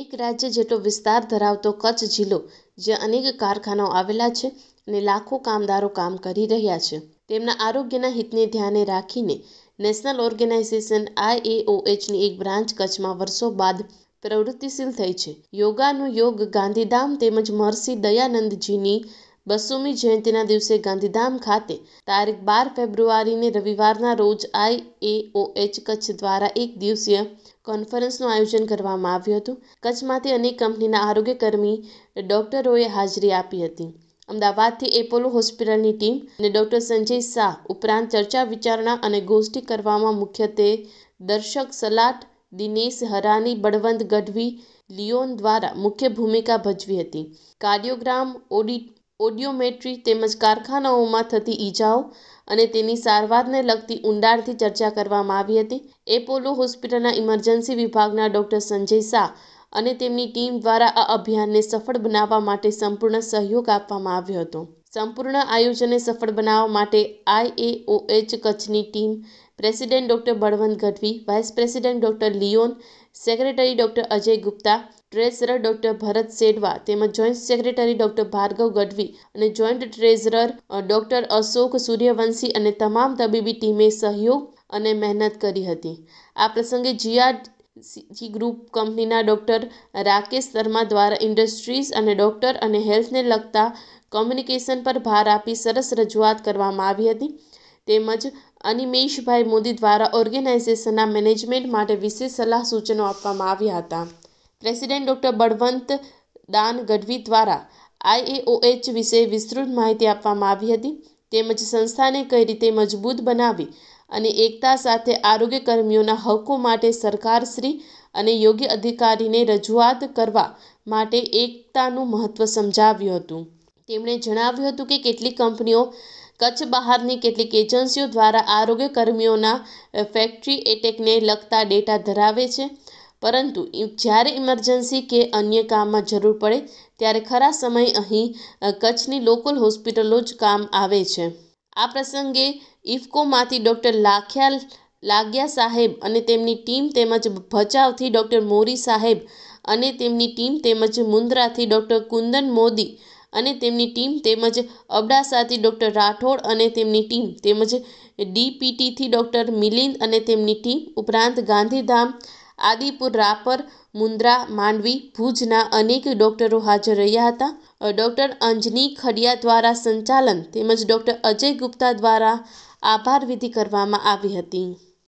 એક રાજ્ય જેટલો વિસ્તાર ધરાવતો કચ્છ જિલ્લો જ્યાં અનેક કારખાનાઓ આવેલા છે અને લાખો કામદારો કામ કરી રહ્યા છે તેમના આરોગ્યના હિતને ધ્યાને રાખીને નેશનલ ઓર્ગેનાઇઝેશન આઈએઓએચની એક બ્રાન્ચ કચ્છમાં વર્ષો બાદ પ્રવૃત્તિશીલ થઈ છે યોગાનું યોગ ગાંધીધામ તેમજ મહર્ષિ દયાનંદજીની બસોમી જયંતિના દિવસે ગાંધીધામ ખાતે તારીખ બાર ફેબ્રુઆરીને રવિવારના રોજ આઈએઓએચ કચ્છ દ્વારા એક દિવસીય કોન્ફરન્સનું આયોજન કરવામાં આવ્યું હતું કચ્છમાંથી અનેક કંપનીના આરોગ્યકર્મી કર્મી ડોક્ટરોએ હાજરી આપી હતી અમદાવાદથી એપોલો હોસ્પિટલની ટીમ અને ડોક્ટર સંજય શાહ ઉપરાંત ચર્ચા વિચારણા અને ગોષ્ઠી કરવામાં મુખ્યત્વે દર્શક સલાટ દિનેશ હરાની બળવંત ગઢવી લિયોન દ્વારા મુખ્ય ભૂમિકા ભજવી હતી કાર્ડિયોગ્રામ ઓડિટ ઓડિયોમેટ્રી તેમજ કારખાનાઓમાં થતી ઈજાઓ અને તેની સારવારને લગતી ઊંડાણથી ચર્ચા કરવામાં આવી હતી એપોલો હોસ્પિટલના ઇમરજન્સી વિભાગના ડોક્ટર સંજય શાહ અને તેમની ટીમ દ્વારા આ અભિયાનને સફળ બનાવવા માટે સંપૂર્ણ સહયોગ આપવામાં આવ્યો હતો સંપૂર્ણ આયોજનને સફળ બનાવવા માટે આઈએઓએચ કચ્છની team president doctor Balwant Gadhvi vice president doctor Leon secretary doctor Ajay Gupta treasurer doctor Bharat Sedwa તેમજ joint secretary doctor Bhargav Gadhvi અને joint treasurer doctor Ashok Suryavanshi અને તમામ તબીબી ટીમે સહયોગ અને મહેનત કરી હતી આ પ્રસંગે જીઆર જી ગ્રુપ કંપનીના ડૉક્ટર રાકેશ શર્મા દ્વારા ઇન્ડસ્ટ્રીઝ અને ડૉક્ટર અને હેલ્થને લગતા કોમ્યુનિકેશન પર ભાર આપી સરસ રજૂઆત કરવામાં આવી હતી તેમજ અનિમેશભાઈ મોદી દ્વારા ઓર્ગેનાઇઝેશનના મેનેજમેન્ટ માટે વિશેષ સલાહ સૂચનો આપવામાં આવ્યા હતા પ્રેસિડેન્ટ ડૉક્ટર બળવંત દાન ગઢવી દ્વારા આઈએઓએચ વિશે વિસ્તૃત માહિતી આપવામાં આવી હતી તેમજ સંસ્થાને કઈ રીતે મજબૂત બનાવી અને એકતા સાથે આરોગ્ય કર્મીઓના હકો માટે સરકારશ્રી અને યોગ્ય અધિકારીને રજૂઆત કરવા માટે એકતાનું મહત્ત્વ સમજાવ્યું હતું તેમણે જણાવ્યું હતું કે કેટલીક કંપનીઓ કચ્છ બહારની કેટલીક એજન્સીઓ દ્વારા આરોગ્ય કર્મીઓના ફેક્ટરી એટેકને લગતા ડેટા ધરાવે છે પરંતુ જ્યારે ઇમરજન્સી કે અન્ય કામમાં જરૂર પડે ત્યારે ખરા સમય અહીં કચ્છની લોકલ હોસ્પિટલો જ કામ આવે છે આ પ્રસંગે ઇફકોમાંથી ડોક્ટર લાખ્યા લાગ્યા સાહેબ અને તેમની ટીમ તેમજ ભચાઉથી ડોક્ટર મોરી સાહેબ અને તેમની ટીમ તેમજ મુન્દ્રાથી ડોક્ટર કુંદન મોદી અને તેમની ટીમ તેમજ અબડાસાથી ડોક્ટર રાઠોડ અને તેમની ટીમ તેમજ ડીપીટીથી ડોક્ટર મિલિંદ અને તેમની ટીમ ઉપરાંત ગાંધીધામ આદિપુર રાપર મુન્દ્રા માંડવી ભુજના અનેક ડોક્ટરો હાજર રહ્યા હતા ડોક્ટર અંજની ખડિયા દ્વારા સંચાલન તેમજ ડૉક્ટર અજય ગુપ્તા દ્વારા આભાર વિધિ કરવામાં આવી હતી